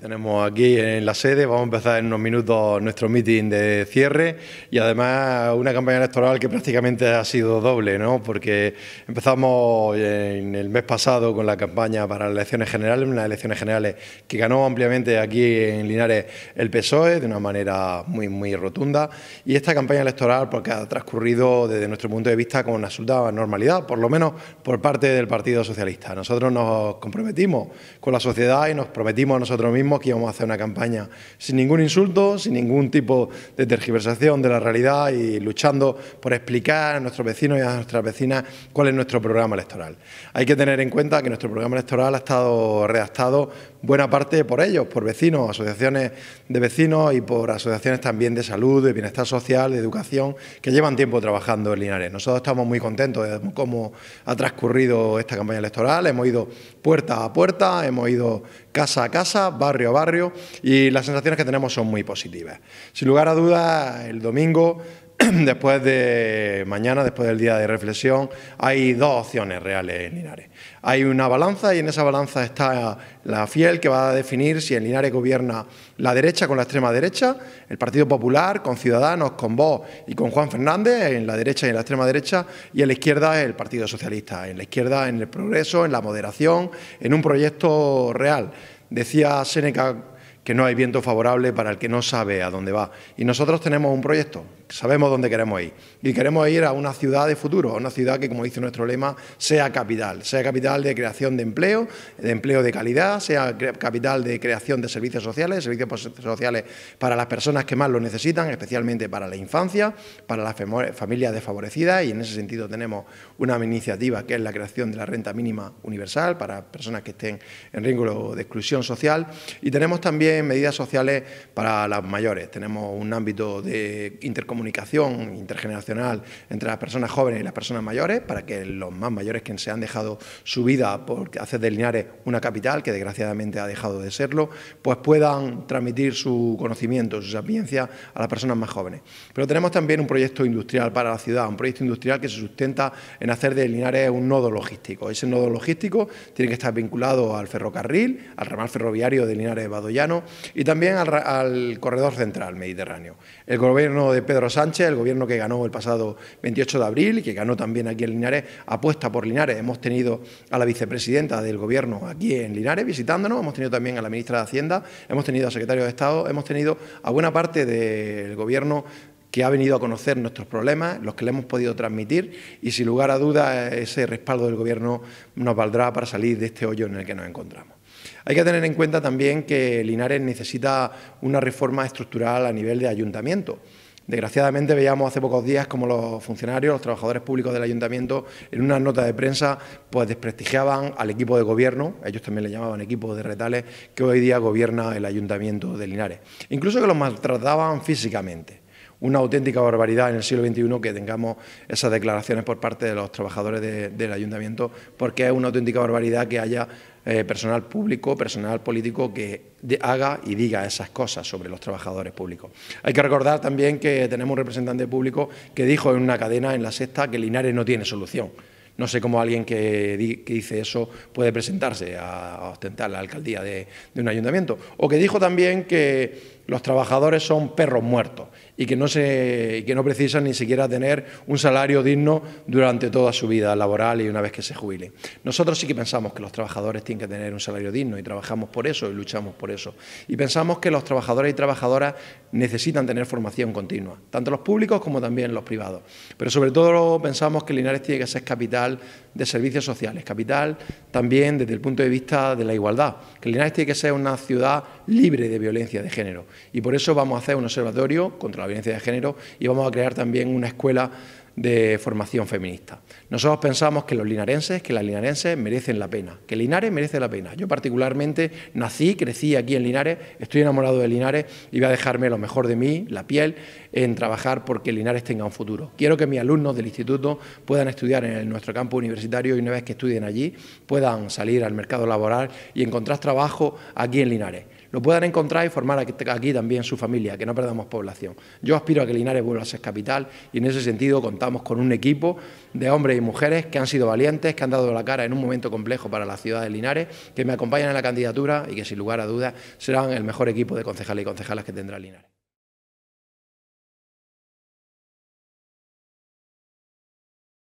tenemos aquí en la sede. Vamos a empezar en unos minutos nuestro meeting de cierre y además una campaña electoral que prácticamente ha sido doble, ¿no? Porque empezamos en el mes pasado con la campaña para las elecciones generales, unas elecciones generales que ganó ampliamente aquí en Linares el PSOE de una manera muy, muy rotunda. Y esta campaña electoral porque pues, ha transcurrido desde nuestro punto de vista con una absoluta normalidad, por lo menos por parte del Partido Socialista. Nosotros nos comprometimos con la sociedad y nos prometimos a nosotros mismos que íbamos a hacer una campaña sin ningún insulto, sin ningún tipo de tergiversación de la realidad y luchando por explicar a nuestros vecinos y a nuestras vecinas cuál es nuestro programa electoral. Hay que tener en cuenta que nuestro programa electoral ha estado redactado buena parte por ellos, por vecinos, asociaciones de vecinos y por asociaciones también de salud, de bienestar social, de educación, que llevan tiempo trabajando en Linares. Nosotros estamos muy contentos de cómo ha transcurrido esta campaña electoral, hemos ido puerta a puerta, hemos ido casa a casa, barrio barrio a barrio y las sensaciones que tenemos son muy positivas. Sin lugar a dudas, el domingo después de mañana, después del día de reflexión, hay dos opciones reales en Linares. Hay una balanza y en esa balanza está la fiel que va a definir si en Linares gobierna la derecha con la extrema derecha, el Partido Popular con Ciudadanos, con Vos y con Juan Fernández en la derecha y en la extrema derecha, y en la izquierda el Partido Socialista, en la izquierda en el progreso, en la moderación, en un proyecto real Decía Seneca que no hay viento favorable para el que no sabe a dónde va. Y nosotros tenemos un proyecto sabemos dónde queremos ir. Y queremos ir a una ciudad de futuro, a una ciudad que, como dice nuestro lema, sea capital, sea capital de creación de empleo, de empleo de calidad, sea capital de creación de servicios sociales, servicios sociales para las personas que más lo necesitan, especialmente para la infancia, para las familias desfavorecidas, y en ese sentido tenemos una iniciativa que es la creación de la renta mínima universal para personas que estén en riesgo de exclusión social, y tenemos también medidas sociales para las mayores. Tenemos un ámbito de intercomunicación, comunicación intergeneracional entre las personas jóvenes y las personas mayores, para que los más mayores que se han dejado su vida por hacer de Linares una capital, que desgraciadamente ha dejado de serlo, pues puedan transmitir su conocimiento, su experiencia a las personas más jóvenes. Pero tenemos también un proyecto industrial para la ciudad, un proyecto industrial que se sustenta en hacer de Linares un nodo logístico. Ese nodo logístico tiene que estar vinculado al ferrocarril, al ramal ferroviario de Linares-Badollano y también al, al corredor central mediterráneo. El gobierno de Pedro Sánchez, el gobierno que ganó el pasado 28 de abril y que ganó también aquí en Linares, apuesta por Linares. Hemos tenido a la vicepresidenta del gobierno aquí en Linares visitándonos, hemos tenido también a la ministra de Hacienda, hemos tenido a secretario de Estado, hemos tenido a buena parte del gobierno que ha venido a conocer nuestros problemas, los que le hemos podido transmitir y sin lugar a dudas ese respaldo del Gobierno nos valdrá para salir de este hoyo en el que nos encontramos. Hay que tener en cuenta también que Linares necesita una reforma estructural a nivel de ayuntamiento. Desgraciadamente veíamos hace pocos días como los funcionarios, los trabajadores públicos del ayuntamiento, en una nota de prensa, pues desprestigiaban al equipo de gobierno, ellos también le llamaban equipo de retales, que hoy día gobierna el ayuntamiento de Linares. Incluso que los maltrataban físicamente una auténtica barbaridad en el siglo XXI que tengamos esas declaraciones por parte de los trabajadores del ayuntamiento, porque es una auténtica barbaridad que haya eh, personal público, personal político que haga y diga esas cosas sobre los trabajadores públicos. Hay que recordar también que tenemos un representante público que dijo en una cadena en la sexta que Linares no tiene solución. No sé cómo alguien que, dice eso puede presentarse a, ostentar la alcaldía de, de un ayuntamiento. O que dijo también que los trabajadores son perros muertos y que no, se, que no precisan ni siquiera tener un salario digno durante toda su vida laboral y una vez que se jubile. Nosotros sí que pensamos que los trabajadores tienen que tener un salario digno y trabajamos por eso y luchamos por eso. Y pensamos que los trabajadores y trabajadoras necesitan tener formación continua, tanto los públicos como también los privados. Pero sobre todo pensamos que Linares tiene que ser capital de servicios sociales, capital también desde el punto de vista de la igualdad, que Linares tiene que ser una ciudad libre de violencia de género y por eso vamos a hacer un observatorio contra la violencia de género y vamos a crear también una escuela de formación feminista. Nosotros pensamos que los linarenses, que las linarenses merecen la pena, que Linares merece la pena. Yo particularmente nací, crecí aquí en Linares, estoy enamorado de Linares y voy a dejarme lo mejor de mí, la piel, en trabajar porque Linares tenga un futuro. Quiero que mis alumnos del instituto puedan estudiar en nuestro campo universitario y una vez que estudien allí puedan salir al mercado laboral y encontrar trabajo aquí en Linares lo puedan encontrar y formar aquí también su familia, que no perdamos población. Yo aspiro a que Linares vuelva a ser capital y en ese sentido contamos con un equipo de hombres y mujeres que han sido valientes, que han dado la cara en un momento complejo para la ciudad de Linares, que me acompañan en la candidatura y que sin lugar a dudas serán el mejor equipo de concejales y concejalas que tendrá Linares.